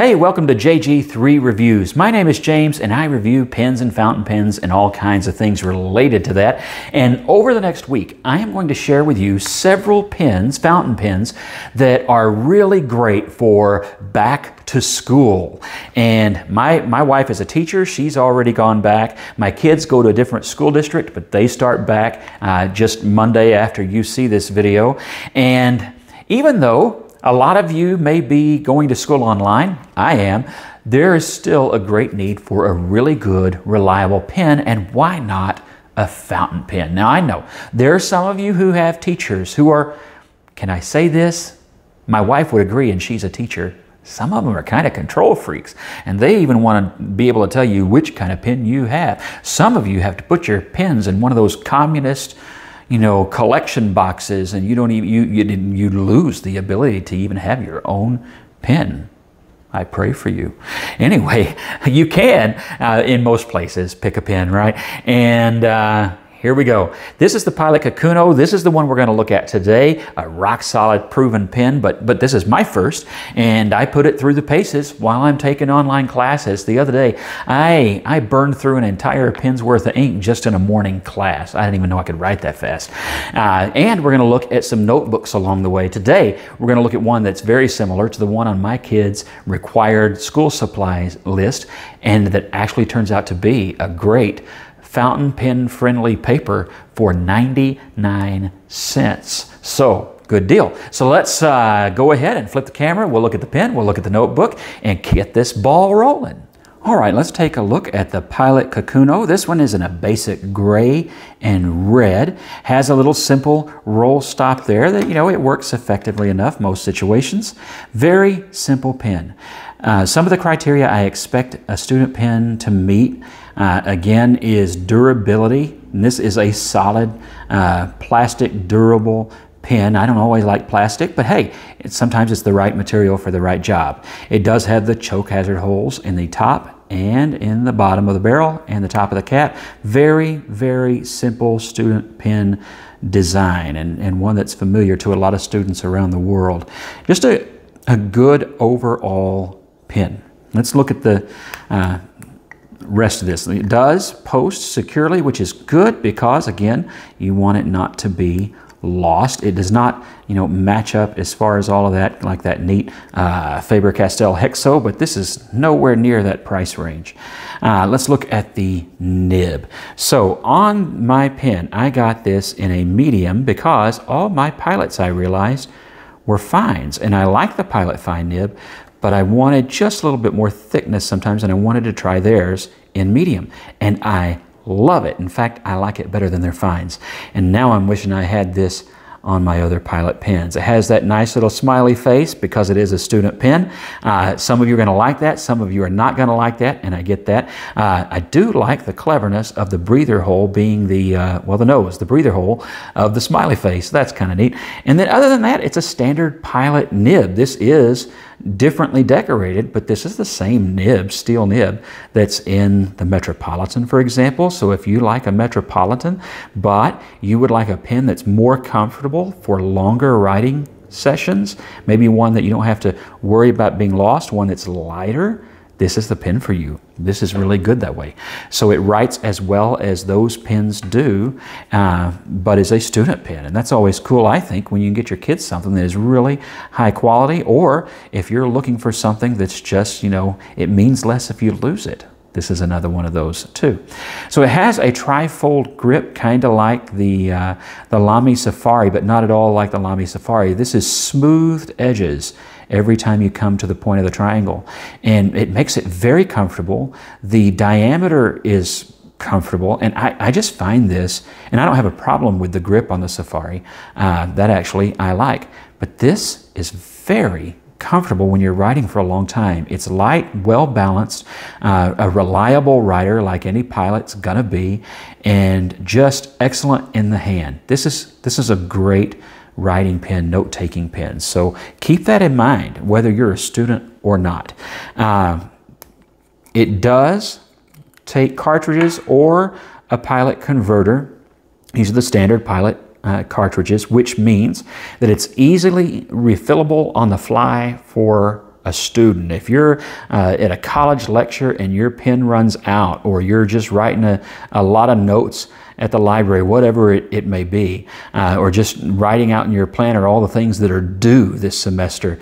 Hey, welcome to JG3 Reviews. My name is James and I review pens and fountain pens and all kinds of things related to that. And over the next week, I am going to share with you several pens, fountain pens, that are really great for back to school. And my, my wife is a teacher. She's already gone back. My kids go to a different school district, but they start back uh, just Monday after you see this video. And even though a lot of you may be going to school online. I am. There is still a great need for a really good, reliable pen, and why not a fountain pen? Now, I know there are some of you who have teachers who are, can I say this? My wife would agree, and she's a teacher. Some of them are kind of control freaks, and they even want to be able to tell you which kind of pen you have. Some of you have to put your pens in one of those communist you know, collection boxes, and you don't even you you you lose the ability to even have your own pen. I pray for you. Anyway, you can uh, in most places pick a pen, right? And uh, here we go. This is the Pilot Kakuno. This is the one we're going to look at today. A rock solid proven pen, but, but this is my first. And I put it through the paces while I'm taking online classes. The other day, I, I burned through an entire pen's worth of ink just in a morning class. I didn't even know I could write that fast. Uh, and we're going to look at some notebooks along the way. Today, we're going to look at one that's very similar to the one on my kids' required school supplies list and that actually turns out to be a great fountain pen friendly paper for 99 cents. So, good deal. So let's uh, go ahead and flip the camera. We'll look at the pen, we'll look at the notebook, and get this ball rolling. All right, let's take a look at the Pilot Kakuno. This one is in a basic gray and red. Has a little simple roll stop there that, you know, it works effectively enough most situations. Very simple pen. Uh, some of the criteria I expect a student pen to meet uh, again, is durability. And this is a solid, uh, plastic, durable pen. I don't always like plastic, but hey, sometimes it's the right material for the right job. It does have the choke hazard holes in the top and in the bottom of the barrel and the top of the cap. Very, very simple student pen design and, and one that's familiar to a lot of students around the world. Just a, a good overall pen. Let's look at the uh, rest of this. It does post securely, which is good because, again, you want it not to be lost. It does not, you know, match up as far as all of that, like that neat uh, Faber-Castell Hexo, but this is nowhere near that price range. Uh, let's look at the nib. So on my pen, I got this in a medium because all my pilots, I realized, were fines, and I like the pilot fine nib, but I wanted just a little bit more thickness sometimes, and I wanted to try theirs in medium. And I love it. In fact, I like it better than their fines. And now I'm wishing I had this on my other pilot pens. It has that nice little smiley face because it is a student pen. Uh, some of you are going to like that, some of you are not going to like that, and I get that. Uh, I do like the cleverness of the breather hole being the, uh, well, the nose, the breather hole of the smiley face. That's kind of neat. And then other than that, it's a standard pilot nib. This is differently decorated, but this is the same nib, steel nib, that's in the Metropolitan, for example. So if you like a Metropolitan, but you would like a pen that's more comfortable for longer writing sessions, maybe one that you don't have to worry about being lost, one that's lighter, this is the pen for you. This is really good that way. So it writes as well as those pens do, uh, but is a student pen, And that's always cool, I think, when you get your kids something that is really high quality, or if you're looking for something that's just, you know, it means less if you lose it. This is another one of those too. So it has a trifold grip, kind of like the, uh, the Lamy Safari, but not at all like the Lamy Safari. This is smoothed edges every time you come to the point of the triangle. And it makes it very comfortable. The diameter is comfortable. And I, I, just find this, and I don't have a problem with the grip on the Safari. Uh, that actually I like. But this is very comfortable when you're riding for a long time. It's light, well balanced, uh, a reliable rider like any pilot's gonna be, and just excellent in the hand. This is, this is a great writing pen, note taking pen. So keep that in mind, whether you're a student or not. Uh, it does take cartridges or a pilot converter. These are the standard pilot uh, cartridges, which means that it's easily refillable on the fly for a student. If you're uh, at a college lecture and your pen runs out or you're just writing a, a lot of notes at the library, whatever it, it may be, uh, or just writing out in your planner all the things that are due this semester,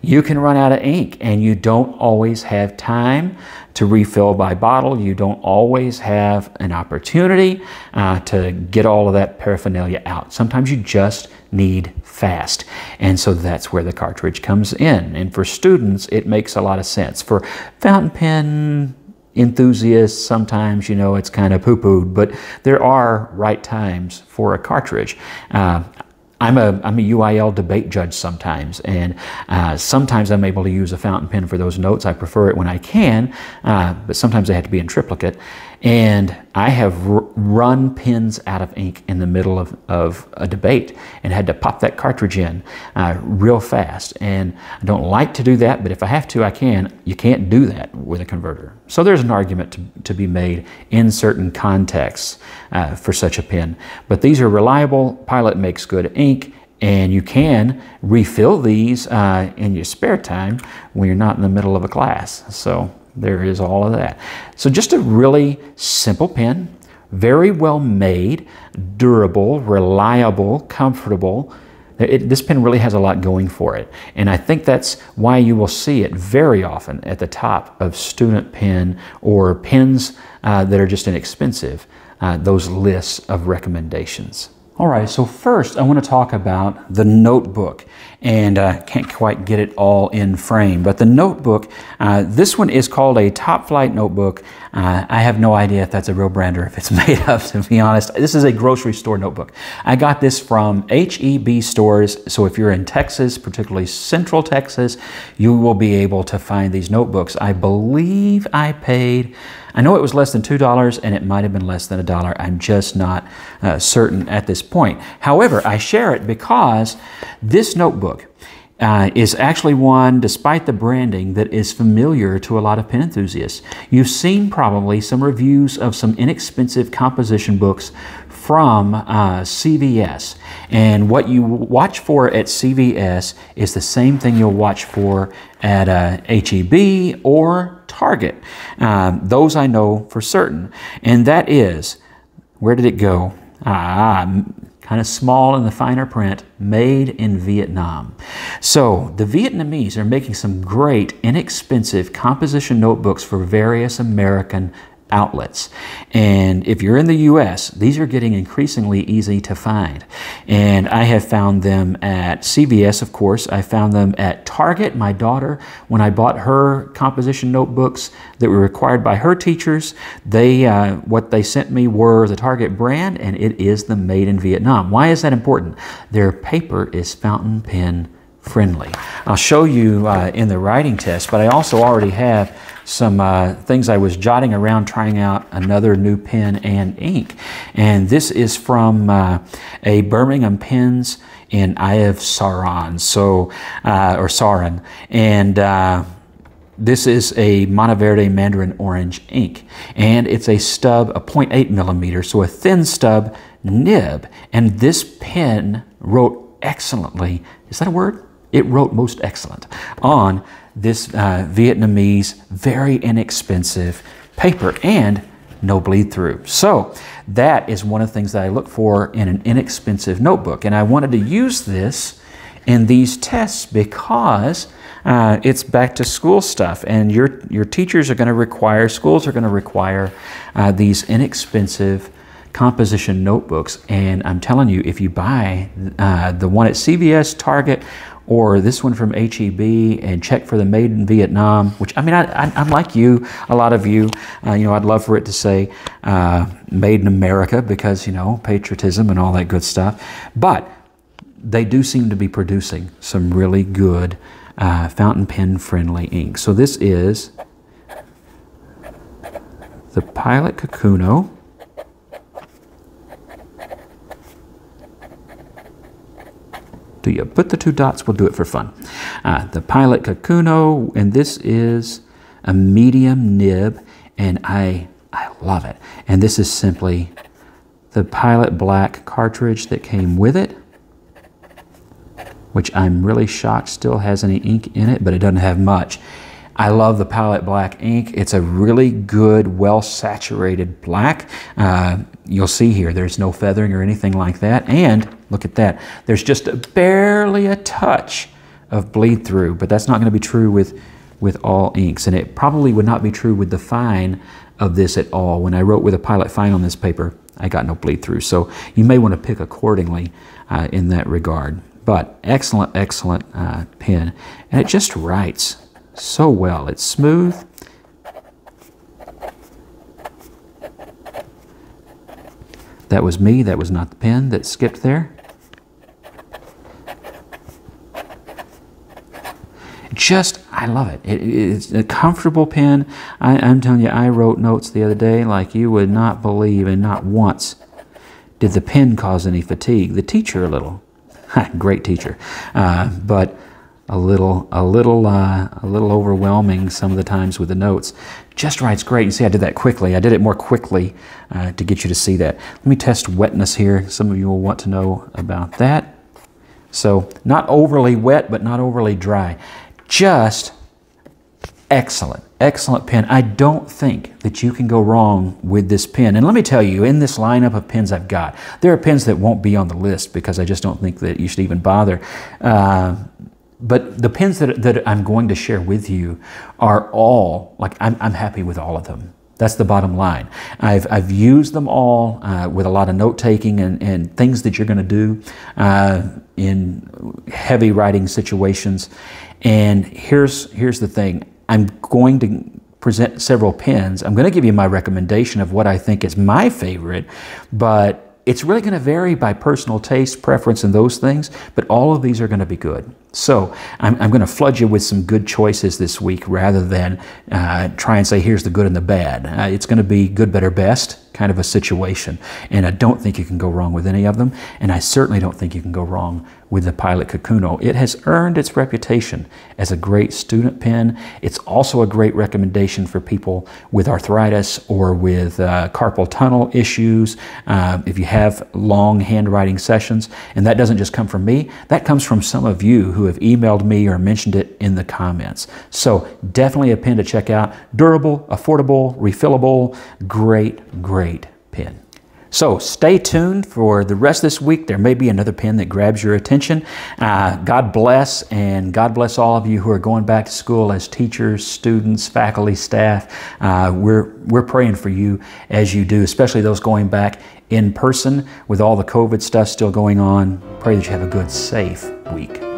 you can run out of ink and you don't always have time to refill by bottle. You don't always have an opportunity uh, to get all of that paraphernalia out. Sometimes you just need fast. And so that's where the cartridge comes in. And for students, it makes a lot of sense. For fountain pen enthusiasts, sometimes, you know, it's kind of poo pooed, but there are right times for a cartridge. Uh, I'm a, I'm a UIL debate judge sometimes, and uh, sometimes I'm able to use a fountain pen for those notes. I prefer it when I can, uh, but sometimes they have to be in triplicate. And I have run pens out of ink in the middle of, of a debate and had to pop that cartridge in uh, real fast. And I don't like to do that, but if I have to, I can. You can't do that with a converter. So there's an argument to, to be made in certain contexts uh, for such a pen. But these are reliable. Pilot makes good ink. And you can refill these uh, in your spare time when you're not in the middle of a class. So there is all of that. So just a really simple pen, very well made, durable, reliable, comfortable. It, this pen really has a lot going for it. And I think that's why you will see it very often at the top of student pen or pens uh, that are just inexpensive, uh, those lists of recommendations. All right, so first I want to talk about the notebook, and I uh, can't quite get it all in frame, but the notebook, uh, this one is called a Top Flight Notebook. Uh, I have no idea if that's a real brand or if it's made up, to be honest. This is a grocery store notebook. I got this from HEB stores, so if you're in Texas, particularly Central Texas, you will be able to find these notebooks. I believe I paid I know it was less than $2 and it might have been less than a dollar. I'm just not uh, certain at this point. However, I share it because this notebook uh, is actually one, despite the branding, that is familiar to a lot of pen enthusiasts. You've seen probably some reviews of some inexpensive composition books from uh, CVS. And what you watch for at CVS is the same thing you'll watch for at uh, HEB or target. Uh, those I know for certain. And that is, where did it go? Ah, kind of small in the finer print, made in Vietnam. So the Vietnamese are making some great, inexpensive composition notebooks for various American outlets. And if you're in the US, these are getting increasingly easy to find. And I have found them at CVS, of course. I found them at Target. My daughter, when I bought her composition notebooks that were required by her teachers, they uh, what they sent me were the Target brand, and it is the Made in Vietnam. Why is that important? Their paper is fountain pen friendly. I'll show you uh, in the writing test, but I also already have some uh, things I was jotting around trying out another new pen and ink. And this is from uh, a Birmingham Pens in Iev Saron, so, uh, or Saron, And uh, this is a Monteverde Mandarin Orange ink, and it's a stub, a 0.8 millimeter, so a thin stub nib. And this pen wrote excellently. Is that a word? It wrote most excellent on this uh, Vietnamese, very inexpensive paper and no bleed through. So that is one of the things that I look for in an inexpensive notebook. And I wanted to use this in these tests because uh, it's back to school stuff and your, your teachers are going to require, schools are going to require uh, these inexpensive composition notebooks. And I'm telling you, if you buy uh, the one at CVS, Target, or this one from HEB and check for the Made in Vietnam, which I mean, I, am like you, a lot of you, uh, you know, I'd love for it to say uh, Made in America because, you know, patriotism and all that good stuff. But they do seem to be producing some really good uh, fountain pen friendly ink. So this is the Pilot Kakuno Do you uh, put the two dots? We'll do it for fun. Uh, the Pilot Kakuno, and this is a medium nib, and I, I love it. And this is simply the Pilot Black cartridge that came with it, which I'm really shocked still has any ink in it, but it doesn't have much. I love the Pilot Black ink. It's a really good, well-saturated black. Uh, you'll see here, there's no feathering or anything like that. And look at that, there's just a, barely a touch of bleed through, but that's not gonna be true with, with all inks. And it probably would not be true with the fine of this at all. When I wrote with a pilot fine on this paper, I got no bleed through. So you may wanna pick accordingly uh, in that regard. But excellent, excellent uh, pen. And it just writes so well. It's smooth, That was me. That was not the pen that skipped there. Just, I love it. it it's a comfortable pen. I, I'm telling you, I wrote notes the other day like you would not believe, and not once did the pen cause any fatigue. The teacher, a little. Great teacher. Uh, but a little a little uh, a little overwhelming some of the times with the notes. Just writes great. You see, I did that quickly. I did it more quickly uh, to get you to see that. Let me test wetness here. Some of you will want to know about that. So not overly wet, but not overly dry. Just excellent, excellent pen. I don't think that you can go wrong with this pen. And let me tell you, in this lineup of pens I've got, there are pens that won't be on the list because I just don't think that you should even bother. Uh, but the pens that, that I'm going to share with you are all, like, I'm, I'm happy with all of them. That's the bottom line. I've, I've used them all uh, with a lot of note taking and, and things that you're going to do uh, in heavy writing situations. And here's, here's the thing I'm going to present several pens. I'm going to give you my recommendation of what I think is my favorite, but it's really going to vary by personal taste, preference, and those things. But all of these are going to be good. So I'm, I'm going to flood you with some good choices this week rather than uh, try and say, here's the good and the bad. Uh, it's going to be good, better, best kind of a situation. And I don't think you can go wrong with any of them. And I certainly don't think you can go wrong with the Pilot Kakuno. It has earned its reputation as a great student pen. It's also a great recommendation for people with arthritis or with uh, carpal tunnel issues, uh, if you have long handwriting sessions. And that doesn't just come from me, that comes from some of you who have emailed me or mentioned it in the comments. So definitely a pen to check out. Durable, affordable, refillable, great, great pen. So stay tuned for the rest of this week. There may be another pin that grabs your attention. Uh, God bless, and God bless all of you who are going back to school as teachers, students, faculty, staff. Uh, we're, we're praying for you as you do, especially those going back in person with all the COVID stuff still going on. Pray that you have a good, safe week.